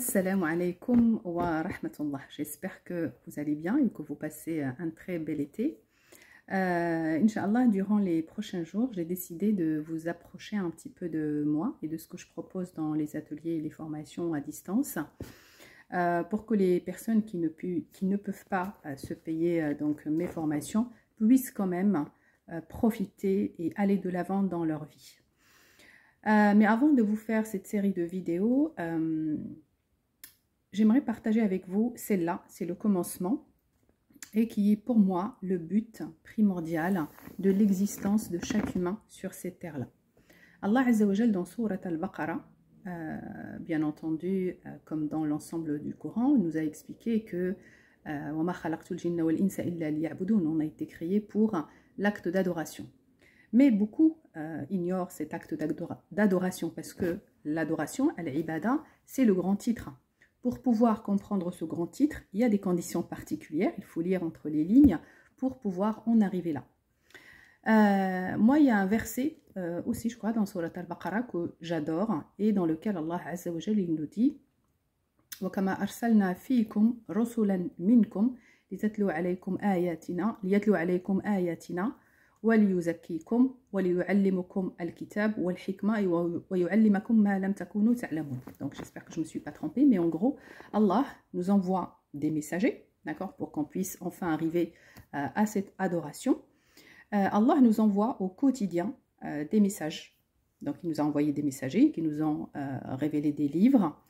Assalamu alaikum wa rahmatullah. J'espère que vous allez bien et que vous passez un très bel été. Euh, Inch'Allah, durant les prochains jours, j'ai décidé de vous approcher un petit peu de moi et de ce que je propose dans les ateliers et les formations à distance. Euh, pour que les personnes qui ne, qui ne peuvent pas euh, se payer euh, donc mes formations puissent quand même profiter et aller de l'avant dans leur vie. mais avant de vous faire cette série de vidéos, j'aimerais partager avec vous, celle là, c'est le commencement, et qui est pour moi le but primordial de l'existence de chaque humain sur cette terre-là. Allah Azzawajal dans Surat al-Baqarah, euh, bien entendu, euh, comme dans l'ensemble du Coran, nous a expliqué que euh, on a été créé pour l'acte d'adoration. Mais beaucoup ignorent cet acte d'adoration parce que l'adoration, al-ibada, c'est le grand titre, pour pouvoir comprendre ce grand titre, il y a des conditions particulières, il faut lire entre les lignes pour pouvoir en arriver là. Euh, moi, il y a un verset euh, aussi, je crois, dans Surat al-Baqarah que j'adore et dans lequel Allah Azza wa il nous dit وَكَمَا أَرْسَلْنَا فِيكُمْ رُسُولًا مِنْكُمْ لِيَتْلُوا عَلَيْكُمْ آيَاتِنَا, alaykum donc j'espère que je ne me suis pas trompée mais en gros Allah nous envoie des messagers d'accord pour qu'on puisse enfin arriver euh, à cette adoration euh, Allah nous envoie au quotidien euh, des messages donc il nous a envoyé des messagers qui nous ont révélé des livres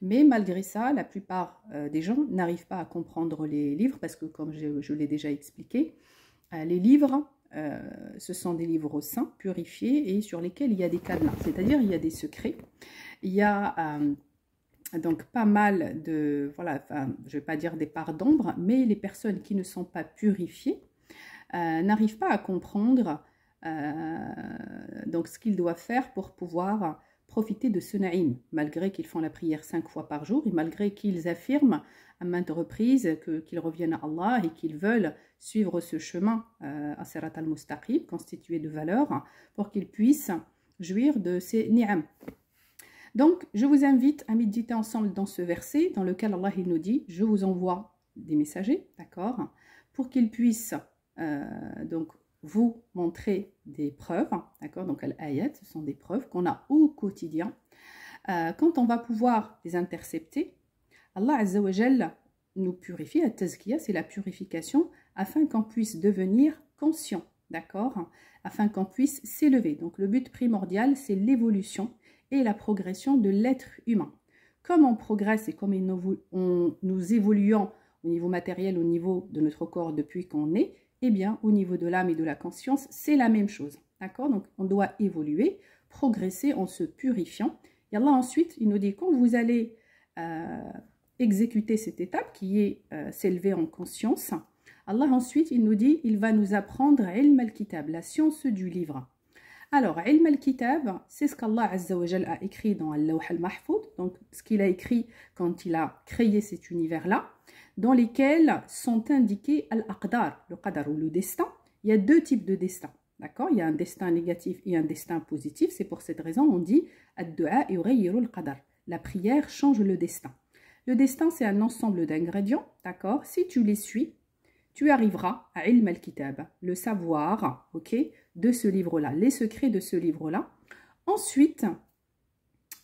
mais malgré ça, la plupart des gens n'arrivent pas à comprendre les livres parce que, comme je l'ai déjà expliqué, les livres euh, ce sont des livres saints, purifiés, et sur lesquels il y a des cadenas, c'est-à-dire il y a des secrets. Il y a euh, donc pas mal de, voilà, je ne vais pas dire des parts d'ombre, mais les personnes qui ne sont pas purifiées euh, n'arrivent pas à comprendre donc ce qu'ils doivent faire pour pouvoir profiter de ce naïm, malgré qu'ils font la prière cinq fois par jour et malgré qu'ils affirment à maintes reprises qu'ils reviennent à Allah et qu'ils veulent suivre ce chemin, euh, à serat al-Mustaqib, constitué de valeurs, pour qu'ils puissent jouir de ces ni'am. Donc, je vous invite à méditer ensemble dans ce verset dans lequel Allah nous dit « Je vous envoie des messagers », d'accord Pour qu'ils puissent euh, donc vous montrer des preuves, d'accord Donc al-ayat, ce sont des preuves qu'on a au quotidien. Euh, quand on va pouvoir les intercepter, Allah Azzawajal nous purifie, la tazkiya, c'est la purification, afin qu'on puisse devenir conscient, d'accord Afin qu'on puisse s'élever. Donc le but primordial, c'est l'évolution et la progression de l'être humain. Comme on progresse et comme nous évoluons au niveau matériel, au niveau de notre corps depuis qu'on est, eh bien, au niveau de l'âme et de la conscience, c'est la même chose. D'accord Donc, on doit évoluer, progresser en se purifiant. Et Allah, ensuite, il nous dit quand vous allez euh, exécuter cette étape qui est euh, s'élever en conscience, Allah, ensuite, il nous dit il va nous apprendre ilm al-kitab, la science du livre. Alors, ilm al-kitab, c'est ce qu'Allah a écrit dans al-lawh al-mahfoud, donc ce qu'il a écrit quand il a créé cet univers-là dans lesquels sont indiqués al-aqdar, le qadar ou le destin. Il y a deux types de destin. D'accord Il y a un destin négatif et un destin positif. C'est pour cette raison on dit ad-du'a al-qadar. La prière change le destin. Le destin, c'est un ensemble d'ingrédients, d'accord Si tu les suis, tu arriveras à ilm al le savoir, ok, de ce livre-là, les secrets de ce livre-là. Ensuite,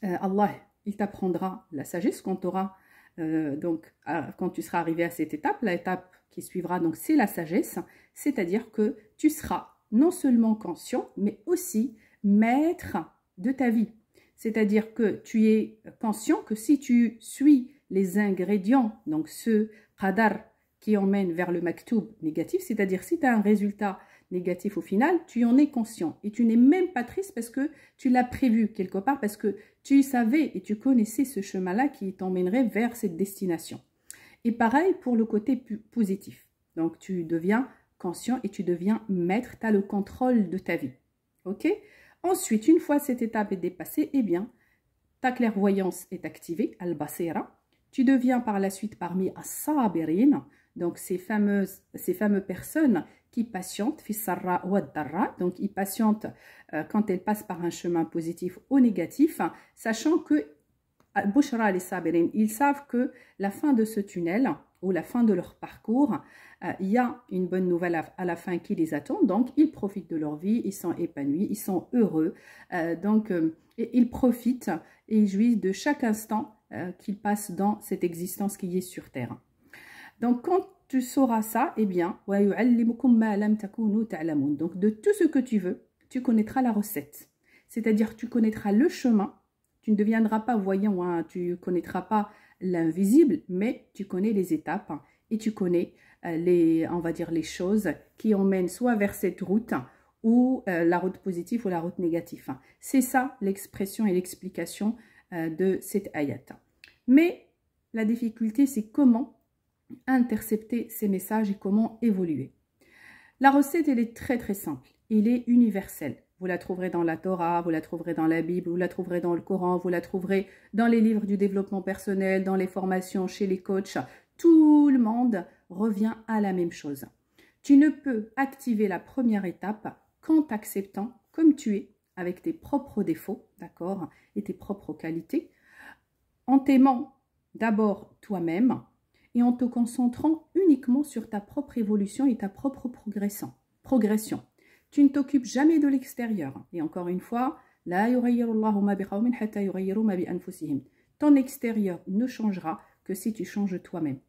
euh, Allah, il t'apprendra la sagesse quand tu auras euh, donc, quand tu seras arrivé à cette étape, la étape qui suivra, donc c'est la sagesse, c'est-à-dire que tu seras non seulement conscient, mais aussi maître de ta vie. C'est-à-dire que tu es conscient que si tu suis les ingrédients, donc ce radar qui emmène vers le maktoub négatif, c'est-à-dire si tu as un résultat négatif au final, tu en es conscient et tu n'es même pas triste parce que tu l'as prévu quelque part, parce que tu savais et tu connaissais ce chemin-là qui t'emmènerait vers cette destination. Et pareil pour le côté positif. Donc tu deviens conscient et tu deviens maître, tu as le contrôle de ta vie. OK Ensuite, une fois cette étape est dépassée, eh bien, ta clairvoyance est activée, al-basira. Tu deviens par la suite parmi as-sabirin, donc ces, fameuses, ces fameuses personnes qui patiente, fissarra ou donc ils patiente euh, quand elle passe par un chemin positif ou négatif, hein, sachant que Bouchra les Sabirin, ils savent que la fin de ce tunnel ou la fin de leur parcours, euh, il y a une bonne nouvelle à, la fin qui les attend, donc ils profitent de leur vie, ils sont épanouis, ils sont heureux, euh, donc ils profitent et ils jouissent de chaque instant qu'ils passent dans cette existence qui est sur Terre. Donc quand tu sauras ça, et eh bien, donc de tout ce que tu veux, tu connaîtras la recette. C'est-à-dire, tu connaîtras le chemin, tu ne deviendras pas voyant, hein, tu ne connaîtras pas l'invisible, mais tu connais les étapes hein, et tu connais euh, les, on va dire, les choses qui emmènent soit vers cette route ou euh, la route positive ou la route négative. Hein. C'est ça l'expression et l'explication euh, de cette ayat. Mais la difficulté, c'est comment intercepter ces messages et comment évoluer. La recette, elle est très très simple. elle est universelle Vous la trouverez dans la Torah, vous la trouverez dans la Bible, vous la trouverez dans le Coran, vous la trouverez dans les livres du développement personnel, dans les formations, chez les coachs. Tout le monde revient à la même chose. Tu ne peux activer la première étape qu'en t'acceptant comme tu es, avec tes propres défauts, d'accord, et tes propres qualités, en t'aimant d'abord toi-même, et en te concentrant uniquement sur ta propre évolution et ta propre progression. Tu ne t'occupes jamais de l'extérieur. Et encore une fois, ton extérieur ne changera que si tu changes toi-même.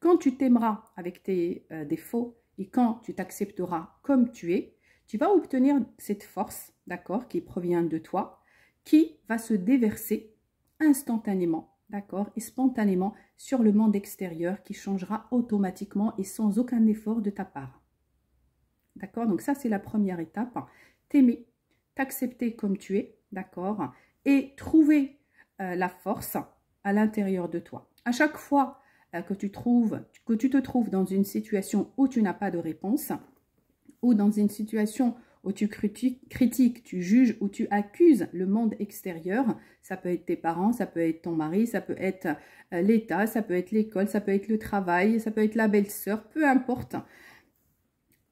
Quand tu t'aimeras avec tes euh, défauts et quand tu t'accepteras comme tu es, tu vas obtenir cette force, d'accord, qui provient de toi, qui va se déverser instantanément d'accord, et spontanément sur le monde extérieur qui changera automatiquement et sans aucun effort de ta part. D'accord Donc ça, c'est la première étape. T'aimer, t'accepter comme tu es, d'accord Et trouver euh, la force à l'intérieur de toi. À chaque fois euh, que, tu trouves, que tu te trouves dans une situation où tu n'as pas de réponse, ou dans une situation où tu critiques, tu juges ou tu accuses le monde extérieur. Ça peut être tes parents, ça peut être ton mari, ça peut être euh, l'État, ça peut être l'école, ça peut être le travail, ça peut être la belle-sœur, peu importe.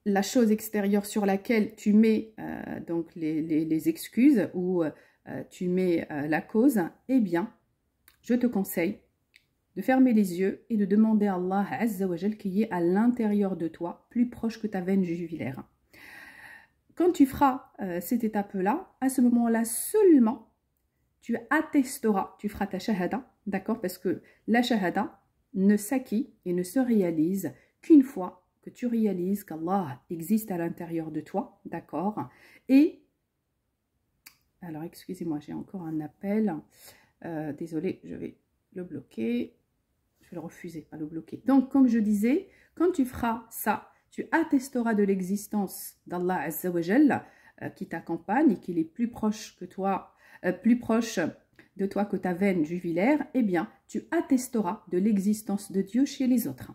La chose extérieure sur laquelle tu mets euh, donc les, excuses ou euh, tu mets la cause, eh bien, je te conseille de fermer les yeux et de demander à Allah Azza wa qui est à l'intérieur de toi, plus proche que ta veine jugulaire quand tu feras euh, cette étape-là, à ce moment-là seulement, tu attesteras, tu feras ta shahada, d'accord Parce que la shahada ne s'acquit et ne se réalise qu'une fois que tu réalises qu'Allah existe à l'intérieur de toi, d'accord Et, alors excusez-moi, j'ai encore un appel, euh, désolé, je vais le bloquer, je vais le refuser, pas le bloquer. Donc, comme je disais, quand tu feras ça, tu attesteras de l'existence d'Allah euh, qui t'accompagne et qu'il est plus proche que toi, euh, plus proche de toi que ta veine juvilaire, eh bien, tu attesteras de l'existence de Dieu chez les autres.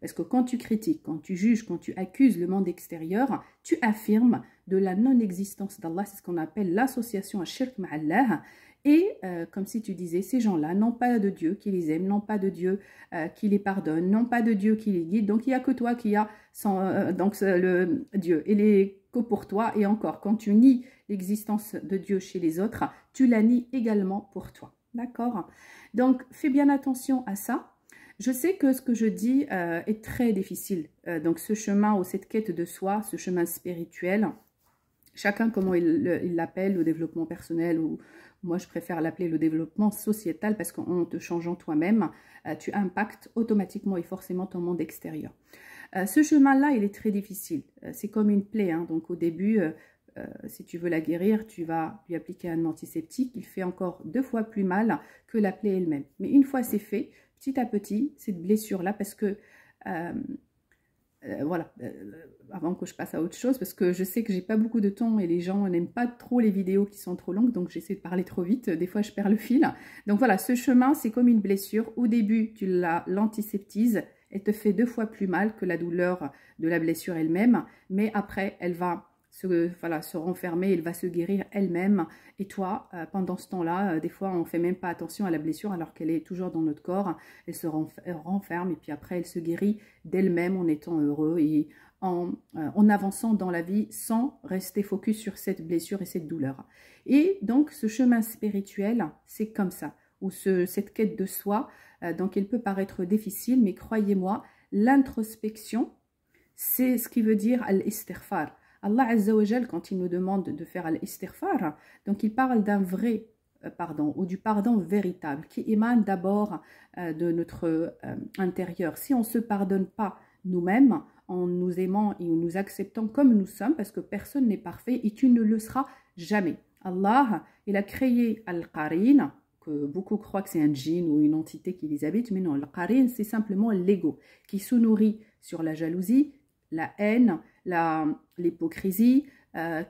Parce que quand tu critiques, quand tu juges, quand tu accuses le monde extérieur, tu affirmes de la non-existence d'Allah, c'est ce qu'on appelle l'association à shirk ma'allah, et euh, comme si tu disais, ces gens-là n'ont pas de Dieu qui les aime, n'ont pas de Dieu euh, qui les pardonne, n'ont pas de Dieu qui les guide. Donc il n'y a que toi qui a euh, le Dieu. Il est que pour toi. Et encore, quand tu nies l'existence de Dieu chez les autres, tu la nies également pour toi. D'accord Donc fais bien attention à ça. Je sais que ce que je dis est très difficile. donc ce chemin ou cette quête de soi, ce chemin spirituel, chacun comment il l'appelle, le développement personnel ou moi je préfère l'appeler le développement sociétal parce qu'en te changeant toi-même, euh, tu impactes automatiquement et forcément ton monde extérieur. Euh, ce chemin-là, il est très difficile. Euh, c'est comme une plaie, hein. donc au début, si tu veux la guérir, tu vas lui appliquer un antiseptique. Il fait encore deux fois plus mal que la plaie elle-même. Mais une fois c'est fait, petit à petit, cette blessure-là, parce que euh, voilà, euh, euh, avant que je passe à autre chose, parce que je sais que j'ai pas beaucoup de temps et les gens n'aiment pas trop les vidéos qui sont trop longues, donc j'essaie de parler trop vite, des fois je perds le fil. Donc voilà, ce chemin, c'est comme une blessure. Au début, tu l'antiseptises, elle te fait deux fois plus mal que la douleur de la blessure elle-même, mais après, elle va se, voilà, se renfermer, elle va se guérir elle-même. Et toi, euh, pendant ce temps-là, euh, des fois, on ne fait même pas attention à la blessure alors qu'elle est toujours dans notre corps. Elle se renferme et puis après, elle se guérit d'elle-même en étant heureux et euh, en, avançant dans la vie sans rester focus sur cette blessure et cette douleur. Et donc, ce chemin spirituel, c'est comme ça, ou cette quête de soi, donc elle peut paraître difficile, mais croyez-moi, l'introspection, c'est ce qui veut dire al Allah quand il nous demande de faire l'istighfar, donc il parle d'un vrai euh, pardon ou du pardon véritable qui émane d'abord euh, de notre euh, intérieur. Si on ne se pardonne pas nous-mêmes, en nous aimant et en nous acceptant comme nous sommes, parce que personne n'est parfait et tu ne le seras jamais. Allah, il a créé Al-Qarin, que beaucoup croient que c'est un djinn ou une entité qui les habite, mais non, Al-Qarin, c'est simplement l'ego qui se nourrit sur la jalousie, la haine, l'hypocrisie, euh, euh,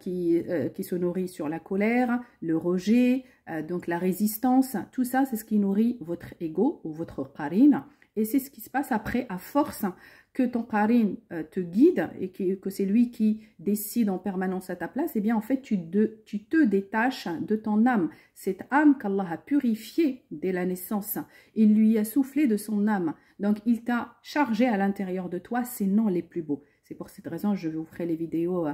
qui, se nourrit sur la colère, le rejet, euh, donc la résistance, tout ça, c'est ce qui nourrit votre ego ou votre karine. Et c'est ce qui se passe après, à force que ton karine te guide et que, c'est lui qui décide en permanence à ta place, eh bien en fait, tu, tu te détaches de ton âme. Cette âme qu'Allah a purifiée dès la naissance, il lui a soufflé de son âme. Donc, il t'a chargé à l'intérieur de toi ces noms les plus beaux. C'est pour cette raison que je vous ferai les vidéos euh,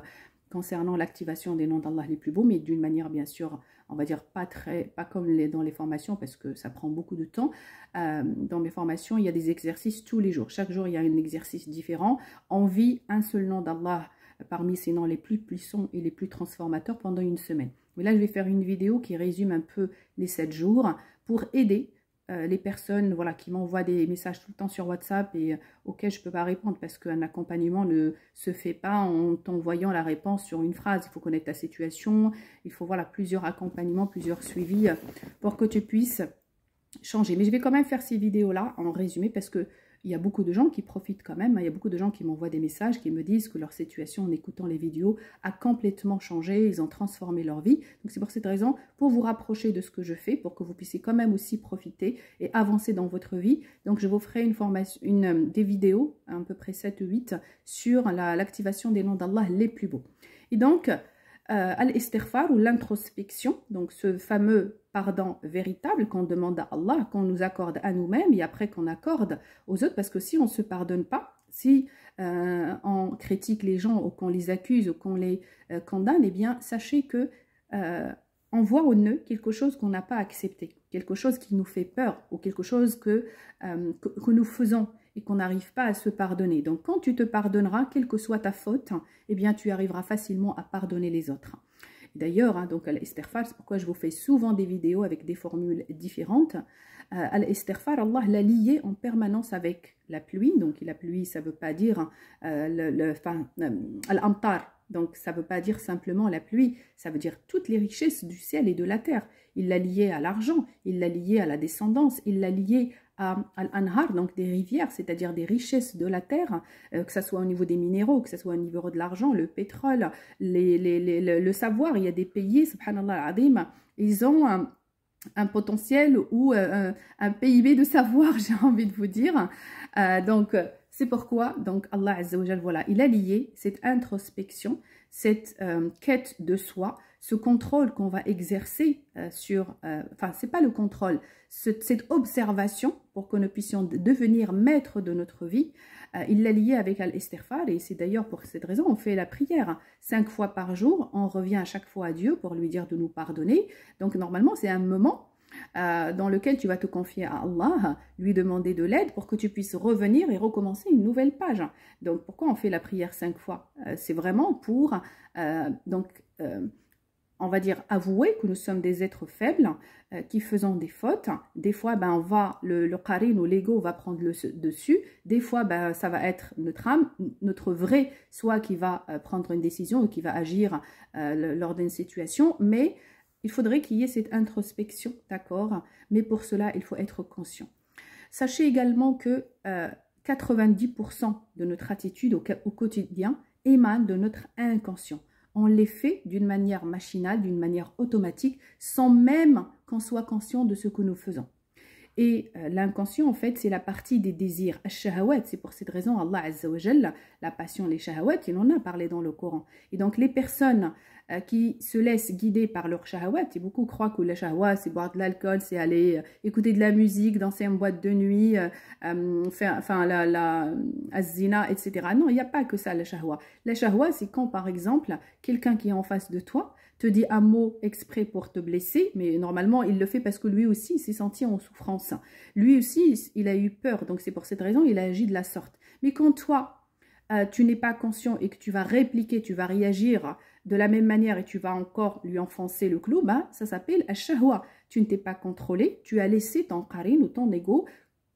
concernant l'activation des noms d'Allah les plus beaux, mais d'une manière bien sûr, on va dire pas très, pas comme dans les formations parce que ça prend beaucoup de temps. Euh, dans mes formations, il y a des exercices tous les jours. Chaque jour, il y a un exercice différent. On vit un seul nom d'Allah parmi ces noms les plus puissants et les plus transformateurs pendant une semaine. Mais là, je vais faire une vidéo qui résume un peu les sept jours pour aider euh, les personnes voilà, qui m'envoient des messages tout le temps sur WhatsApp et euh, auxquels je ne peux pas répondre parce qu'un accompagnement ne se fait pas en t'envoyant la réponse sur une phrase. Il faut connaître ta situation, il faut voilà, plusieurs accompagnements, plusieurs suivis euh, pour que tu puisses changer. Mais je vais quand même faire ces vidéos-là en résumé parce que il y a beaucoup de gens qui profitent quand même. Hein. Il y a beaucoup de gens qui m'envoient des messages, qui me disent que leur situation en écoutant les vidéos a complètement changé, ils ont transformé leur vie. Donc c'est pour cette raison, pour vous rapprocher de ce que je fais, pour que vous puissiez quand même aussi profiter et avancer dans votre vie. Donc je vous ferai une formation, une, euh, des vidéos, à peu près 7 ou 8, sur l'activation des noms d'Allah les plus beaux. Et donc, euh, al-istighfar ou l'introspection, donc ce fameux pardon véritable qu'on demande à Allah, qu'on nous accorde à nous-mêmes et après qu'on accorde aux autres, parce que si on ne se pardonne pas, si euh, on critique les gens ou qu'on les accuse ou qu'on les euh, condamne, eh bien sachez que on voit au nœud quelque chose qu'on n'a pas accepté, quelque chose qui nous fait peur ou quelque chose que, que nous faisons et qu'on n'arrive pas à se pardonner. Donc quand tu te pardonneras, quelle que soit ta faute, eh bien tu arriveras facilement à pardonner les autres. D'ailleurs, hein, donc al c'est pourquoi je vous fais souvent des vidéos avec des formules différentes. Euh, al Allah l'a lié en permanence avec la pluie. Donc la pluie, ça ne veut pas dire euh, le, enfin, euh, Donc ça veut pas dire simplement la pluie, ça veut dire toutes les richesses du ciel et de la terre. Il l'a lié à l'argent, il l'a lié à la descendance, il l'a lié Al-Anhar, donc des rivières, c'est-à-dire des richesses de la terre, euh, que ce soit au niveau des minéraux, que ce soit au niveau de l'argent, le pétrole, le savoir. Il y a des pays, subhanallah ils ont un, potentiel ou euh, un, PIB de savoir, j'ai envie de vous dire. Euh, donc, c'est pourquoi donc Allah voilà, il a lié cette introspection, cette quête de soi ce contrôle qu'on va exercer euh, sur, Enfin, euh, enfin c'est pas le contrôle, cette observation pour que nous puissions devenir maître de notre vie, euh, il l'a lié avec Al-Esterfar et c'est d'ailleurs pour cette raison on fait la prière hein. cinq fois par jour, on revient à chaque fois à Dieu pour lui dire de nous pardonner. Donc normalement c'est un moment dans lequel tu vas te confier à Allah, lui demander de l'aide pour que tu puisses revenir et recommencer une nouvelle page. Hein. Donc pourquoi on fait la prière cinq fois C'est vraiment pour donc on va dire, avouer que nous sommes des êtres faibles, euh, qui faisons des fautes. Des fois, ben, on va, le, le ou l'ego va prendre le dessus. Des fois, ben, ça va être notre âme, notre vrai soi qui va euh, prendre une décision ou qui va agir euh, lors d'une situation. Mais il faudrait qu'il y ait cette introspection, d'accord Mais pour cela, il faut être conscient. Sachez également que 90% de notre attitude au quotidien émane de notre inconscient on les fait d'une manière machinale, d'une manière automatique, sans même qu'on soit conscient de ce que nous faisons. Et euh, l'inconscient, en fait, c'est la partie des désirs, shahawat. C'est pour cette raison, Allah Azzawajal, la passion, les shahawat, il en a parlé dans le Coran. Et donc, les personnes euh, qui se laissent guider par leur shahawat. Et beaucoup croient que la shahawat, c'est boire de l'alcool, c'est aller euh, écouter de la musique, danser en boîte de nuit, euh, faire, la, la azina, etc. Non, il n'y a pas que ça, la shahwa. La shahwa, c'est quand, par exemple, quelqu'un qui est en face de toi te dit un mot exprès pour te blesser, mais normalement, il le fait parce que lui aussi, s'est senti en souffrance. Lui aussi, il a eu peur, donc c'est pour cette raison, il a agi de la sorte. Mais quand toi, tu n'es pas conscient et que tu vas répliquer, tu vas réagir de la même manière et tu vas encore lui enfoncer le clou, bah, ça s'appelle ashahwa. Tu ne t'es pas contrôlé, tu as laissé ton karin ou ton ego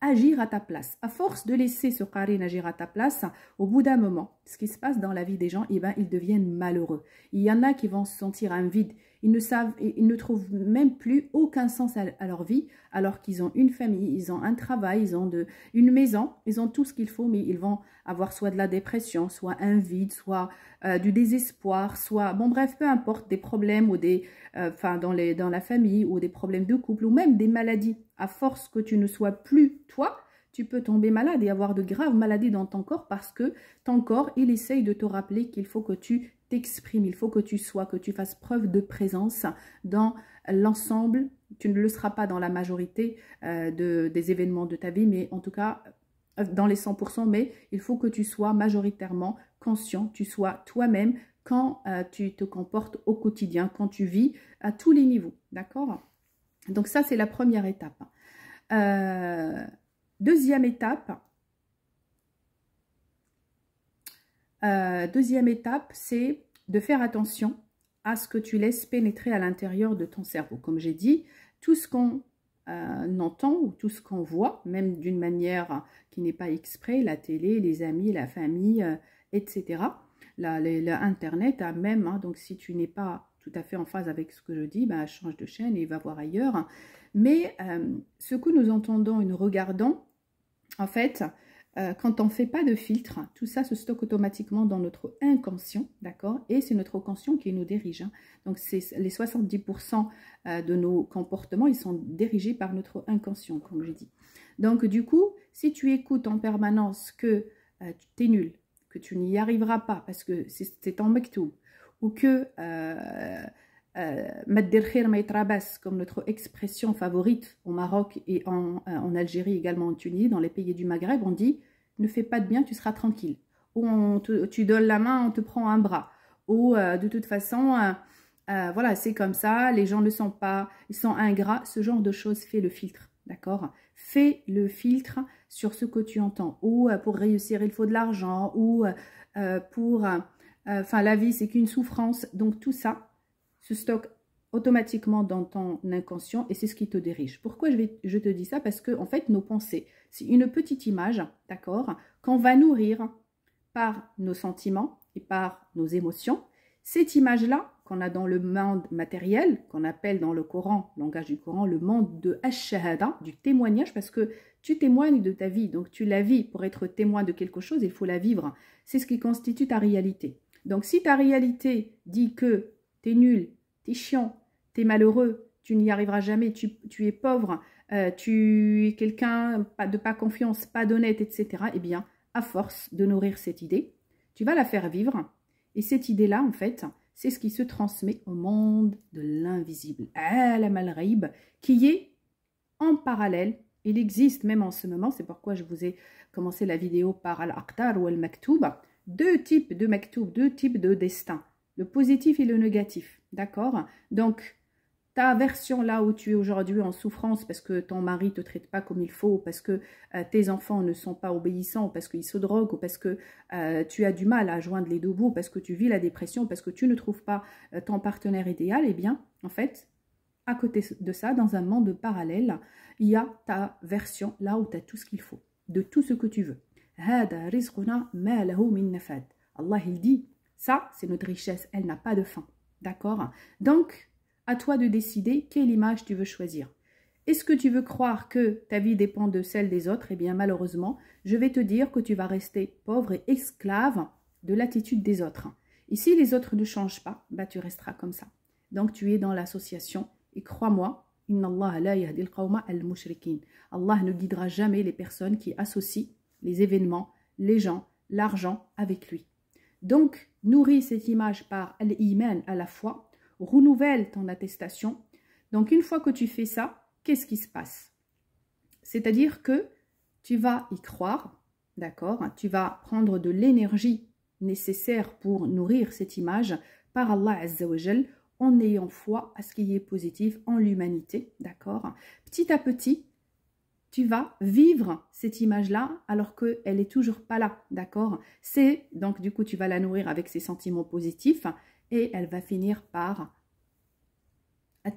agir à ta place. À force de laisser ce karin agir à ta place, au bout d'un moment, ce qui se passe dans la vie des gens, eh ben, ils deviennent malheureux. Il y en a qui vont se sentir un vide. Ils ne savent, ils ne trouvent même plus aucun sens à, leur vie, alors qu'ils ont une famille, ils ont un travail, ils ont une maison, ils ont tout ce qu'il faut, mais ils vont avoir soit de la dépression, soit un vide, soit euh, du désespoir, soit, bon bref, peu importe, des problèmes ou des, euh, dans la famille ou des problèmes de couple ou même des maladies. À force que tu ne sois plus toi, tu peux tomber malade et avoir de graves maladies dans ton corps parce que ton corps, il essaye de te rappeler qu'il faut que tu t'exprimes, il faut que tu sois, que tu fasses preuve de présence dans l'ensemble. Tu ne le seras pas dans la majorité euh, des événements de ta vie, mais en tout cas euh, dans les 100%, mais il faut que tu sois majoritairement conscient, tu sois toi-même quand euh, tu te comportes au quotidien, quand tu vis à tous les niveaux, d'accord Donc ça, c'est la première étape. Euh, Deuxième étape, euh, deuxième étape, c'est de faire attention à ce que tu laisses pénétrer à l'intérieur de ton cerveau. Comme j'ai dit, tout ce qu'on euh, entend ou tout ce qu'on voit, même d'une manière qui n'est pas exprès, la télé, les amis, la famille, euh, etc. L'Internet a même, hein, donc si tu n'es pas tout à fait en phase avec ce que je dis, bah, change de chaîne et va voir ailleurs. Mais ce que nous entendons et nous regardons en fait, euh, quand on ne fait pas de filtre, tout ça se stocke automatiquement dans notre inconscient, d'accord Et c'est notre conscient qui nous dirige. Hein. Donc, les 70% euh, de nos comportements, ils sont dirigés par notre inconscient, comme je dis. Donc, du coup, si tu écoutes en permanence que euh, tu es nul, que tu n'y arriveras pas parce que c'est en tout ou que... Euh, comme notre expression favorite au Maroc et euh, en, Algérie également en Tunisie dans les pays du Maghreb on dit ne fais pas de bien tu seras tranquille ou tu donnes la main on te prend un bras ou euh, de toute façon voilà c'est comme ça les gens ne sont pas ils sont ingrats ce genre de choses fait le filtre d'accord fais le filtre sur ce que tu entends ou pour réussir il faut de l'argent ou pour enfin la vie c'est qu'une souffrance donc tout ça se stocke automatiquement dans ton inconscient et c'est ce qui te dirige. Pourquoi je, vais, te dis ça Parce que en fait, nos pensées, c'est une petite image, d'accord, qu'on va nourrir par nos sentiments et par nos émotions. Cette image-là qu'on a dans le monde matériel, qu'on appelle dans le Coran, langage du Coran, le monde de ash du témoignage, parce que tu témoignes de ta vie, donc tu la vis. Pour être témoin de quelque chose, il faut la vivre. C'est ce qui constitue ta réalité. Donc si ta réalité dit que tu es nul, t'es chiant, t'es malheureux, tu n'y arriveras jamais, tu, es pauvre, euh, tu es quelqu'un de pas confiance, pas d'honnête, etc., eh bien, à force de nourrir cette idée, tu vas la faire vivre. Et cette idée-là, en fait, c'est ce qui se transmet au monde de l'invisible, à ah, la Malraïb, qui est en parallèle. Il existe même en ce moment, c'est pourquoi je vous ai commencé la vidéo par Al-Aqtar ou Al-Maktoub, deux types de Maktoub, deux types de destin le positif et le négatif. D'accord Donc, ta version là où tu es aujourd'hui en souffrance parce que ton mari ne te traite pas comme il faut, parce que euh, tes enfants ne sont pas obéissants, parce qu'ils se droguent, ou parce que euh, tu as du mal à joindre les deux bouts, parce que tu vis la dépression, parce que tu ne trouves pas euh, ton partenaire idéal, eh bien, en fait, à côté de ça, dans un monde parallèle, il y a ta version là où tu as tout ce qu'il faut, de tout ce que tu veux. Allah, il dit, ça, c'est notre richesse, elle n'a pas de fin. D'accord Donc, à toi de décider quelle image tu veux choisir. Est-ce que tu veux croire que ta vie dépend de celle des autres Eh bien, malheureusement, je vais te dire que tu vas rester pauvre et esclave de l'attitude des autres. Et si les autres ne changent pas, bah, tu resteras comme ça. Donc, tu es dans l'association. Et crois-moi, Allah ne guidera jamais les personnes qui associent les événements, les gens, l'argent avec lui. Donc, nourris cette image par l'iman à la fois, renouvelle ton attestation. Donc, une fois que tu fais ça, qu'est-ce qui se passe C'est-à-dire que tu vas y croire, d'accord Tu vas prendre de l'énergie nécessaire pour nourrir cette image par Allah Azzawajal en ayant foi à ce qui est positif en l'humanité, d'accord Petit à petit, tu vas vivre cette image-là alors qu'elle n'est toujours pas là, d'accord C'est donc du coup tu vas la nourrir avec ses sentiments positifs et elle va finir par at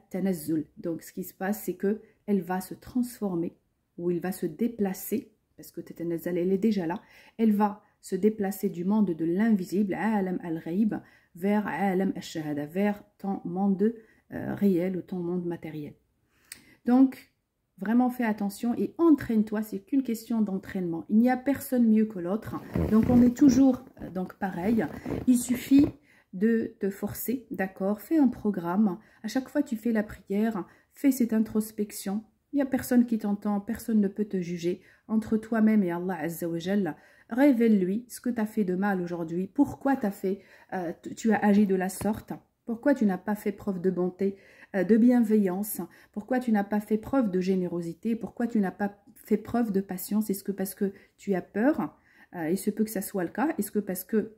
Donc ce qui se passe, c'est que elle va se transformer ou il va se déplacer, parce que Tetanazal, elle est déjà là, elle va se déplacer du monde de l'invisible, Alam al-Ghaib, vers Alam al-Shahada, vers ton monde euh, réel ou ton monde matériel. Donc, Vraiment fais attention et entraîne-toi, c'est qu'une question d'entraînement. Il n'y a personne mieux que l'autre. Donc on est toujours euh, donc pareil. Il suffit de te forcer, d'accord Fais un programme. À chaque fois tu fais la prière, fais cette introspection. Il n'y a personne qui t'entend, personne ne peut te juger. Entre toi-même et Allah Azzawajal, révèle-lui ce que tu as fait de mal aujourd'hui, pourquoi t'as fait, euh, tu as agi de la sorte, pourquoi tu n'as pas fait preuve de bonté euh, de bienveillance Pourquoi tu n'as pas fait preuve de générosité Pourquoi tu n'as pas fait preuve de patience Est-ce que parce que tu as peur euh, Il se peut que ça soit le cas. Est-ce que parce que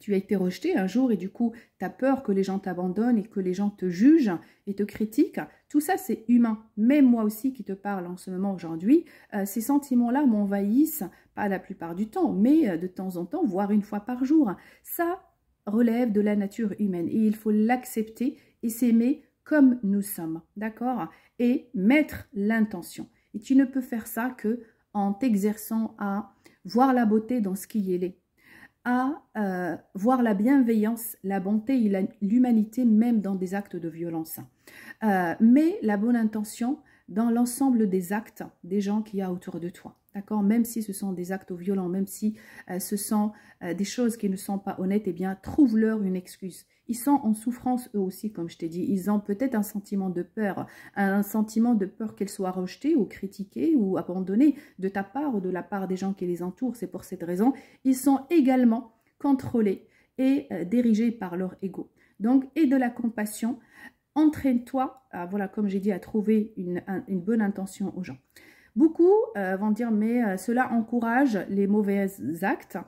tu as été rejeté un jour et du coup, tu as peur que les gens t'abandonnent et que les gens te jugent et te critiquent. Tout ça, c'est humain. Même moi aussi qui te parle en ce moment aujourd'hui, euh, ces sentiments-là m'envahissent, pas la plupart du temps, mais de temps en temps, voire une fois par jour. Ça relève de la nature humaine et il faut l'accepter et s'aimer comme nous sommes, d'accord Et mettre l'intention. Et tu ne peux faire ça que en t'exerçant à voir la beauté dans ce qui est, à euh, voir la bienveillance, la bonté et l'humanité même dans des actes de violence. Euh, mais la bonne intention dans l'ensemble des actes des gens qu'il y a autour de toi. D'accord Même si ce sont des actes violents, même si euh, ce sont euh, des choses qui ne sont pas honnêtes, eh bien, trouve-leur une excuse. Ils sont en souffrance eux aussi, comme je t'ai dit. Ils ont peut-être un sentiment de peur, un sentiment de peur qu'elles soient rejetées ou critiquées ou abandonnées de ta part ou de la part des gens qui les entourent. C'est pour cette raison. Ils sont également contrôlés et euh, dirigés par leur ego. Donc, et de la compassion, entraîne-toi, voilà, comme j'ai dit, à trouver une bonne intention aux gens. Beaucoup euh, vont dire, mais euh, cela encourage les mauvais actes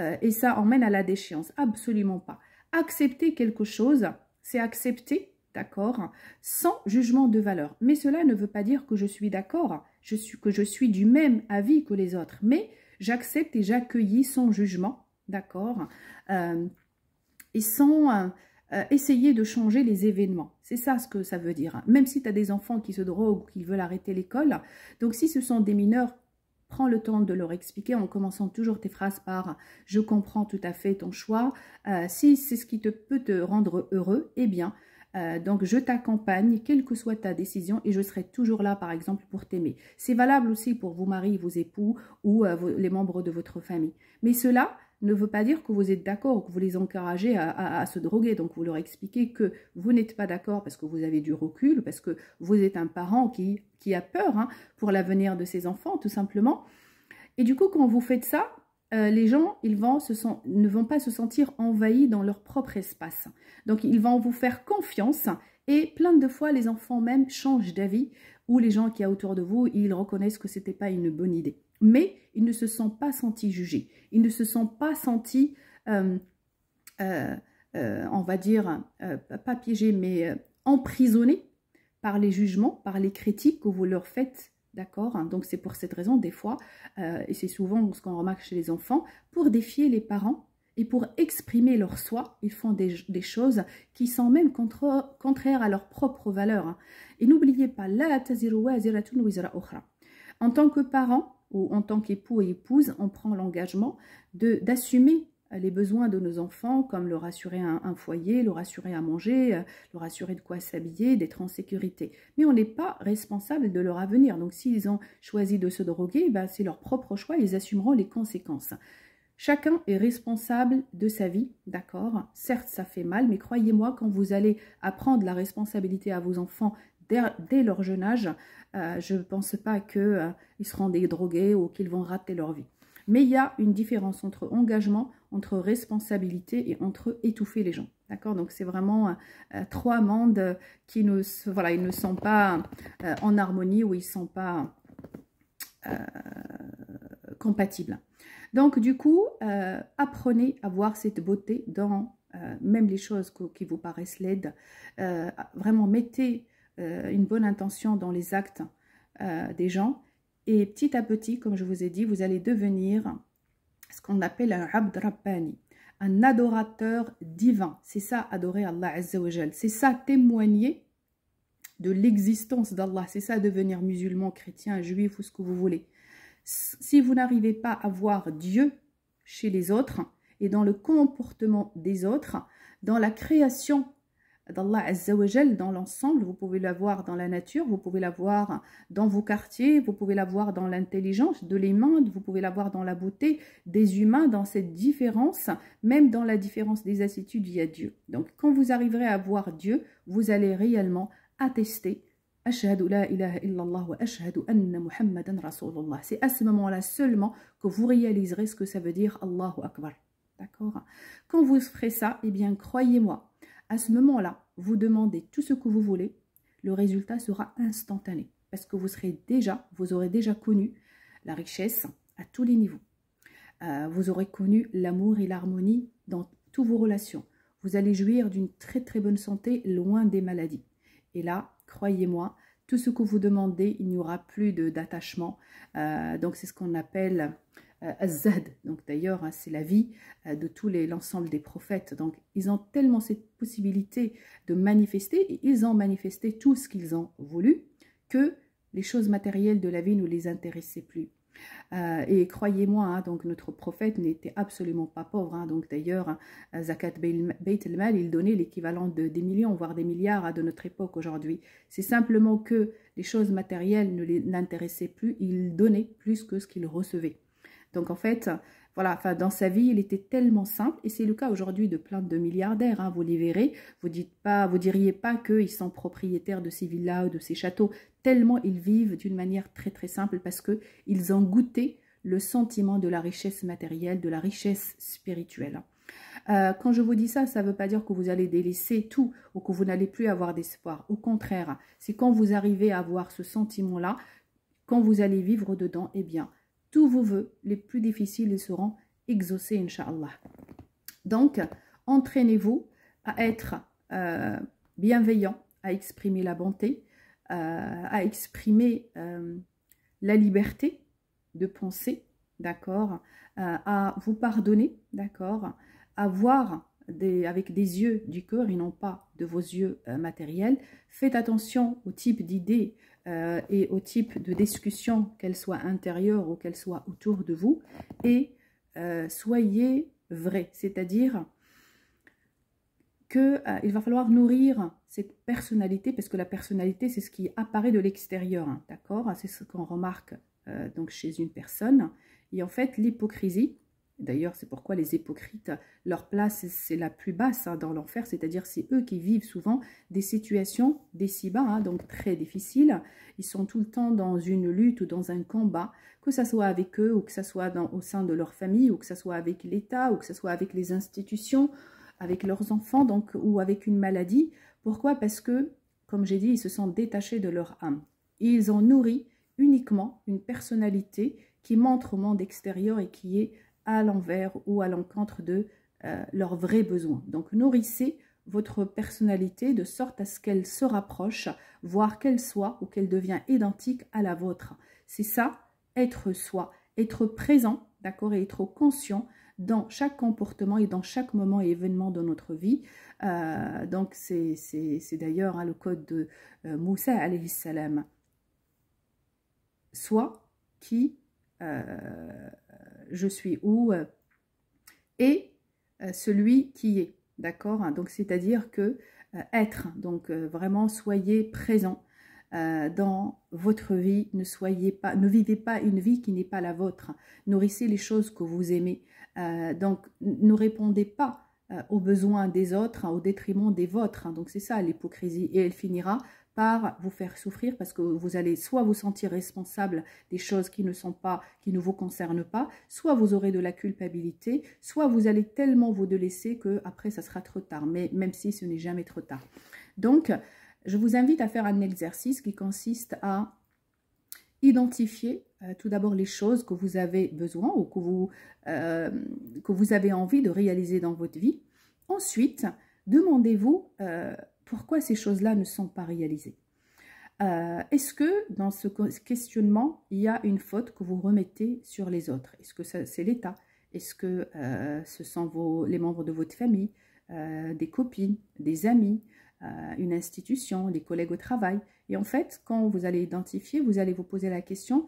euh, et ça emmène à la déchéance. Absolument pas. Accepter quelque chose, c'est accepter, d'accord, sans jugement de valeur. Mais cela ne veut pas dire que je suis d'accord, je suis, que je suis du même avis que les autres. Mais j'accepte et j'accueillis sans jugement, d'accord, et sans euh, essayer de changer les événements. C'est ça ce que ça veut dire. Même si tu as des enfants qui se droguent ou qui veulent arrêter l'école, donc si ce sont des mineurs, prends le temps de leur expliquer en commençant toujours tes phrases par « je comprends tout à fait ton choix euh, si c'est ce qui te peut te rendre heureux, eh bien, euh, donc je t'accompagne, quelle que soit ta décision, et je serai toujours là, par exemple, pour t'aimer. C'est valable aussi pour vos maris, vos époux ou les membres de votre famille. Mais cela, ne veut pas dire que vous êtes d'accord ou que vous les encouragez à, se droguer. Donc vous leur expliquez que vous n'êtes pas d'accord parce que vous avez du recul, parce que vous êtes un parent qui, a peur hein, pour l'avenir de ses enfants, tout simplement. Et du coup, quand vous faites ça, euh, les gens ils vont se ne vont pas se sentir envahis dans leur propre espace. Donc ils vont vous faire confiance et plein de fois les enfants même changent d'avis ou les gens qui sont autour de vous, ils reconnaissent que ce n'était pas une bonne idée mais ils ne se sont pas sentis jugés, ils ne se sont pas sentis, euh, euh, euh, on va dire, pas piégés, mais emprisonnés par les jugements, par les critiques que vous leur faites D'accord hein. Donc c'est pour cette raison, des fois, et c'est souvent ce qu'on remarque chez les enfants, pour défier les parents et pour exprimer leur soi, ils font des, choses qui sont même contraires à leurs propres valeurs. Hein. Et n'oubliez pas, la En tant que parents » ou en tant qu'époux et épouse, on prend l'engagement d'assumer euh, les besoins de nos enfants, comme leur assurer un, un foyer, leur assurer à manger, euh, leur assurer de quoi s'habiller, d'être en sécurité. Mais on n'est pas responsable de leur avenir. Donc s'ils ont choisi de se droguer, bah, c'est leur propre choix, ils assumeront les conséquences. Chacun est responsable de sa vie, d'accord Certes, ça fait mal, mais croyez-moi, quand vous allez apprendre la responsabilité à vos enfants dès leur jeune âge, euh, je ne pense pas qu'ils euh, seront des drogués ou qu'ils vont rater leur vie. Mais il y a une différence entre engagement, entre responsabilité et entre étouffer les gens. D'accord Donc c'est vraiment euh, trois mondes qui ne, voilà, ils ne sont pas en harmonie ou ils ne sont pas compatibles. Donc du coup, apprenez à voir cette beauté dans même les choses qui vous paraissent laides. vraiment, mettez euh, une bonne intention dans les actes euh, des gens. Et petit à petit, comme je vous ai dit, vous allez devenir ce qu'on appelle un abd rabbani, un adorateur divin. C'est ça, adorer Allah Azzawajal. C'est ça, témoigner de l'existence d'Allah. C'est ça, devenir musulman, chrétien, juif ou ce que vous voulez. Si vous n'arrivez pas à voir Dieu chez les autres et dans le comportement des autres, dans la création d'Allah dans l'ensemble. Vous pouvez la voir dans la nature, vous pouvez la voir dans vos quartiers, vous pouvez la voir dans l'intelligence de l'aimant, vous pouvez la voir dans la beauté des humains, dans cette différence, même dans la différence des attitudes, il y a Dieu. Donc quand vous arriverez à voir Dieu, vous allez réellement attester c'est à ce moment-là seulement que vous réaliserez ce que ça veut dire Allahu Akbar. D'accord Quand vous ferez ça, eh bien, croyez-moi, à ce moment-là, vous demandez tout ce que vous voulez, le résultat sera instantané parce que vous serez déjà, vous aurez déjà connu la richesse à tous les niveaux. Euh, vous aurez connu l'amour et l'harmonie dans toutes vos relations. Vous allez jouir d'une très très bonne santé loin des maladies. Et là, croyez-moi, tout ce que vous demandez, il n'y aura plus d'attachement. Euh, donc c'est ce qu'on appelle euh, Azad, Donc d'ailleurs, hein, c'est la vie euh, de tous l'ensemble des prophètes. Donc ils ont tellement cette possibilité de manifester, et ils ont manifesté tout ce qu'ils ont voulu, que les choses matérielles de la vie ne les intéressaient plus. Euh, et croyez-moi, hein, donc notre prophète n'était absolument pas pauvre. Hein. donc d'ailleurs, Zakat Beit el il donnait l'équivalent de des millions, voire des milliards de notre époque aujourd'hui. C'est simplement que les choses matérielles ne l'intéressaient plus. Il donnait plus que ce qu'il recevait. Donc en fait, voilà, dans sa vie, il était tellement simple, et c'est le cas aujourd'hui de plein de milliardaires, hein, vous les verrez, vous dites pas, vous diriez pas qu'ils sont propriétaires de ces villas ou de ces châteaux, tellement ils vivent d'une manière très très simple, parce qu'ils ont goûté le sentiment de la richesse matérielle, de la richesse spirituelle. Euh, quand je vous dis ça, ça ne veut pas dire que vous allez délaisser tout ou que vous n'allez plus avoir d'espoir. Au contraire, c'est quand vous arrivez à avoir ce sentiment-là, quand vous allez vivre dedans, eh bien, tous vos voeux les plus difficiles seront exaucés, Inch'Allah. Donc, entraînez-vous à être euh, bienveillant, à exprimer la bonté, euh, à exprimer euh, la liberté de penser, d'accord, à vous pardonner, d'accord, à voir avec des yeux du cœur et non pas de vos yeux euh, matériels. Faites attention au type d'idées euh, et au type de discussion, qu'elles soient intérieures ou qu'elles soient autour de vous. Et euh, soyez vrai, c'est-à-dire qu'il il va falloir nourrir cette personnalité, parce que la personnalité, c'est ce qui apparaît de l'extérieur, hein, d'accord ah, C'est ce qu'on remarque donc chez une personne. Et en fait, l'hypocrisie, D'ailleurs, c'est pourquoi les hypocrites, leur place, c'est la plus basse hein, dans l'enfer, c'est-à-dire c'est eux qui vivent souvent des situations des bas, hein, donc très difficiles. Ils sont tout le temps dans une lutte ou dans un combat, que ce soit avec eux ou que ce soit au sein de leur famille ou que ce soit avec l'État ou que ce soit avec les institutions, avec leurs enfants donc ou avec une maladie. Pourquoi Parce que, comme j'ai dit, ils se sont détachés de leur âme. Ils ont nourri uniquement une personnalité qui montre au monde extérieur et qui est à l'envers ou à l'encontre de euh, leurs vrais besoins. Donc nourrissez votre personnalité de sorte à ce qu'elle se rapproche, voire qu'elle soit ou qu'elle devient identique à la vôtre. C'est ça, être soi, être présent, d'accord, et être conscient dans chaque comportement et dans chaque moment et événement de notre vie. Euh, donc c'est d'ailleurs hein, le code de euh, Moussa alayhi salam. Soit qui je suis où euh, et euh, celui qui est. D'accord hein. Donc, c'est-à-dire que euh, être, donc vraiment soyez présent dans votre vie. Ne soyez pas, ne vivez pas une vie qui n'est pas la vôtre. Nourrissez les choses que vous aimez. donc, ne répondez pas aux besoins des autres hein, au détriment des vôtres. Hein. Donc, c'est ça l'hypocrisie. Et elle finira vous faire souffrir parce que vous allez soit vous sentir responsable des choses qui ne sont pas, qui ne vous concernent pas, soit vous aurez de la culpabilité, soit vous allez tellement vous délaisser que après ça sera trop tard, mais même si ce n'est jamais trop tard. Donc, je vous invite à faire un exercice qui consiste à identifier euh, tout d'abord les choses que vous avez besoin ou que vous, euh, que vous avez envie de réaliser dans votre vie. Ensuite, demandez-vous euh, pourquoi ces choses-là ne sont pas réalisées euh, Est-ce que dans ce questionnement, il y a une faute que vous remettez sur les autres Est-ce que c'est l'État Est-ce que euh, ce sont vos, les membres de votre famille, euh, des copines, des amis, une institution, des collègues au travail Et en fait, quand vous allez identifier, vous allez vous poser la question,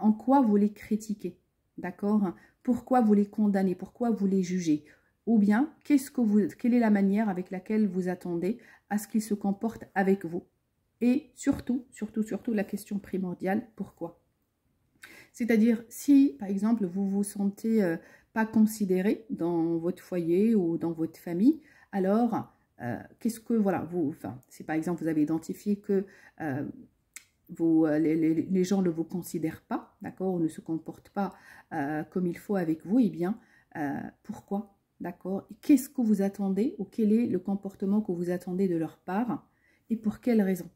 en quoi vous les critiquez D'accord Pourquoi vous les condamnez Pourquoi vous les jugez ou bien qu'est-ce que vous, quelle est la manière avec laquelle vous attendez à ce qu'il se comporte avec vous Et surtout, surtout, surtout la question primordiale, pourquoi C'est-à-dire si, par exemple, vous vous sentez euh, pas considéré dans votre foyer ou dans votre famille, alors euh, qu'est-ce que voilà vous enfin, si par exemple vous avez identifié que euh, les, gens ne vous considèrent pas, d'accord, ou ne se comportent pas comme il faut avec vous, et eh bien pourquoi D'accord Qu'est-ce que vous attendez ou quel est le comportement que vous attendez de leur part et pour quelle raison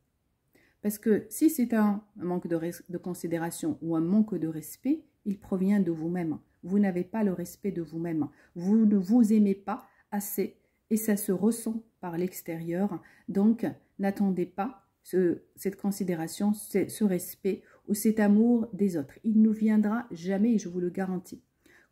Parce que si c'est un manque de, considération ou un manque de respect, il provient de vous-même. Vous, n'avez pas le respect de vous-même. Vous ne vous aimez pas assez et ça se ressent par l'extérieur. Donc, n'attendez pas cette considération, ce respect ou cet amour des autres. Il ne viendra jamais, je vous le garantis.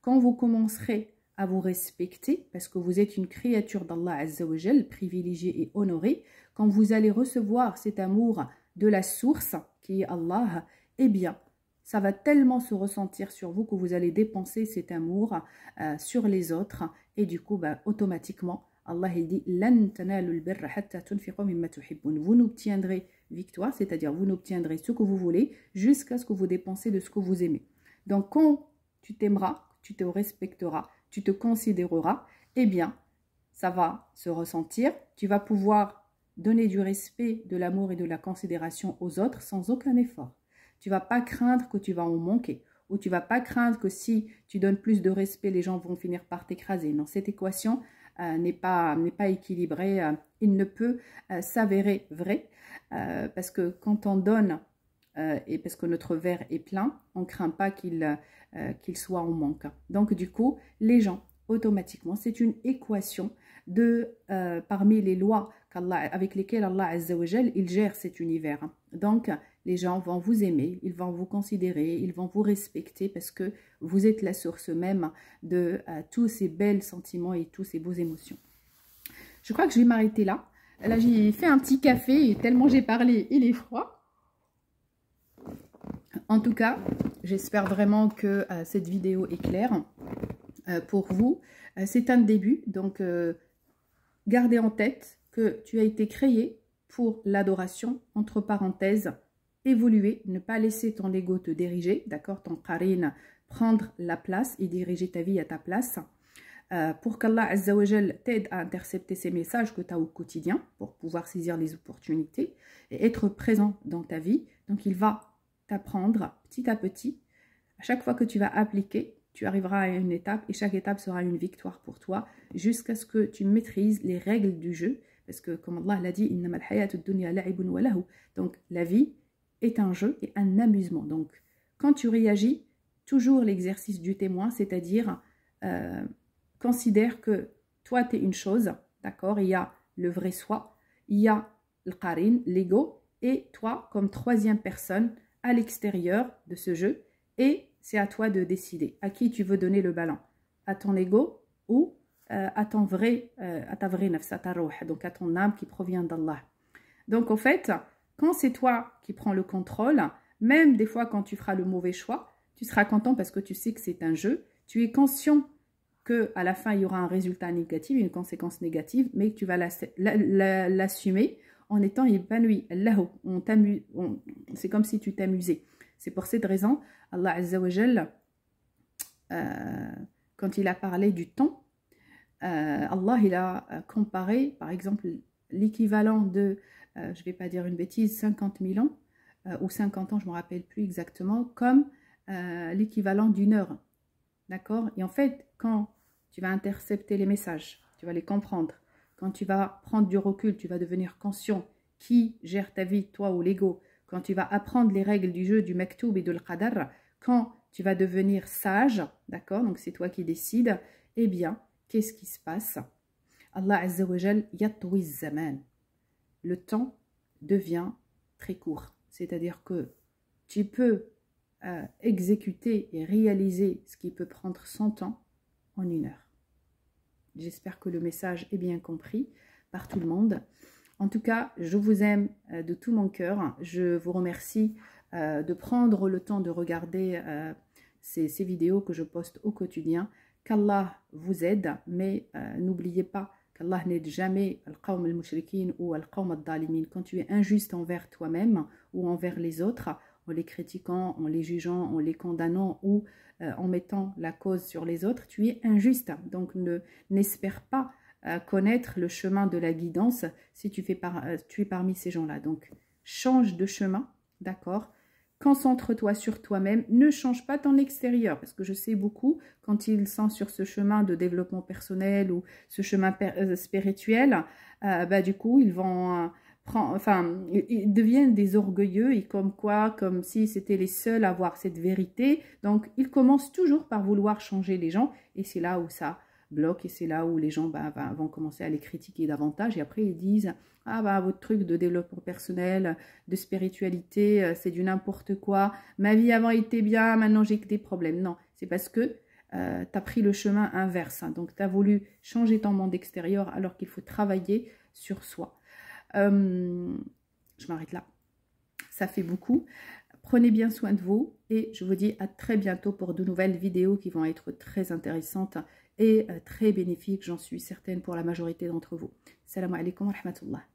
Quand vous commencerez à vous respecter parce que vous êtes une créature d'Allah Azzawajal, privilégiée et honorée. Quand vous allez recevoir cet amour de la source qui est Allah, eh bien, ça va tellement se ressentir sur vous que vous allez dépenser cet amour euh, sur les autres et du coup, bah, automatiquement, Allah il dit Vous n'obtiendrez victoire, c'est-à-dire vous n'obtiendrez ce que vous voulez jusqu'à ce que vous dépensez de ce que vous aimez. Donc, quand tu t'aimeras, tu te respecteras, te considéreras, eh bien, ça va se ressentir. Tu vas pouvoir donner du respect, de l'amour et de la considération aux autres sans aucun effort. Tu vas pas craindre que tu vas en manquer ou tu vas pas craindre que si tu donnes plus de respect, les gens vont finir par t'écraser. Non, cette équation euh, n'est pas, pas équilibrée. Euh, il ne peut euh, s'avérer vrai parce que quand on donne euh, et parce que notre verre est plein, on ne craint pas qu'il euh, qu'il soit en manque. Donc du coup, les gens, automatiquement, c'est une équation de euh, parmi les lois avec lesquelles Allah Azzawajal, il gère cet univers. Donc les gens vont vous aimer, ils vont vous considérer, ils vont vous respecter parce que vous êtes la source même de tous ces belles sentiments et tous ces beaux émotions. Je crois que je vais m'arrêter là. Là, j'ai fait un petit café et tellement j'ai parlé, il est froid. En tout cas, j'espère vraiment que euh, cette vidéo est claire euh, pour vous. Euh, c'est un début, donc gardez en tête que tu as été créé pour l'adoration, entre parenthèses, évoluer, ne pas laisser ton ego te diriger, d'accord, ton karine, prendre la place et diriger ta vie à ta place. pour qu'Allah t'aide à intercepter ces messages que tu as au quotidien pour pouvoir saisir les opportunités et être présent dans ta vie. Donc il va t'apprendre petit à petit. À chaque fois que tu vas appliquer, tu arriveras à une étape et chaque étape sera une victoire pour toi jusqu'à ce que tu maîtrises les règles du jeu. Parce que comme Allah l'a dit, donc la vie est un jeu et un amusement. Donc quand tu réagis, toujours l'exercice du témoin, c'est-à-dire euh, considère que toi tu es une chose, d'accord Il y a le vrai soi, il y a le l'ego, et toi comme troisième personne, à l'extérieur de ce jeu et c'est à toi de décider à qui tu veux donner le ballon, à ton ego ou euh, à ton vrai, euh, à ta vraie nafs, donc à ton âme qui provient d'Allah. Donc en fait, quand c'est toi qui prends le contrôle, même des fois quand tu feras le mauvais choix, tu seras content parce que tu sais que c'est un jeu, tu es conscient que à la fin il y aura un résultat négatif, une conséquence négative, mais tu vas l'assumer en étant épanoui. là, on t'amuse, c'est comme si tu t'amusais. C'est pour cette raison, Allah Azza euh, quand il a parlé du temps, euh, Allah il a euh, comparé, par exemple, l'équivalent de, je ne vais pas dire une bêtise, 50 000 ans, ou 50 ans, je ne me rappelle plus exactement, comme l'équivalent d'une heure. D'accord Et en fait, quand tu vas intercepter les messages, tu vas les comprendre, quand tu vas prendre du recul, tu vas devenir conscient qui gère ta vie, toi ou l'ego. Quand tu vas apprendre les règles du jeu du mektoub et de l'qadar, quand tu vas devenir sage, d'accord Donc c'est toi qui décides. Eh bien, qu'est-ce qui se passe Allah Azza wa zaman. Le temps devient très court. C'est-à-dire que tu peux euh, exécuter et réaliser ce qui peut prendre 100 ans en une heure. J'espère que le message est bien compris par tout le monde. En tout cas, je vous aime euh, de tout mon cœur. Je vous remercie euh, de prendre le temps de regarder euh, ces, vidéos que je poste au quotidien. Qu'Allah vous aide, mais n'oubliez pas qu'Allah n'aide jamais al-qawm al-mushrikin ou al-qawm al-dalimin. Quand tu es injuste envers toi-même ou envers les autres, en les critiquant, en les jugeant, en les condamnant ou euh, en mettant la cause sur les autres, tu es injuste. Donc ne n'espère pas euh, connaître le chemin de la guidance si tu, fais euh, tu es parmi ces gens-là. Donc change de chemin, d'accord Concentre-toi sur toi-même, ne change pas ton extérieur, parce que je sais beaucoup, quand ils sont sur ce chemin de développement personnel ou ce chemin spirituel, bah, du coup, ils vont prend, enfin, ils deviennent des orgueilleux et comme quoi, comme si c'était les seuls à voir cette vérité. Donc, ils commencent toujours par vouloir changer les gens et c'est là où ça bloque et c'est là où les gens ben, ben, vont commencer à les critiquer davantage et après ils disent ah bah votre truc de développement personnel de spiritualité euh, c'est du n'importe quoi ma vie avant était bien maintenant j'ai que des problèmes non c'est parce que euh, tu as pris le chemin inverse hein. donc tu as voulu changer ton monde extérieur alors qu'il faut travailler sur soi euh, je m'arrête là. Ça fait beaucoup. Prenez bien soin de vous et je vous dis à très bientôt pour de nouvelles vidéos qui vont être très intéressantes et euh, très bénéfiques, j'en suis certaine, pour la majorité d'entre vous. Salam alaikum wa rahmatullah.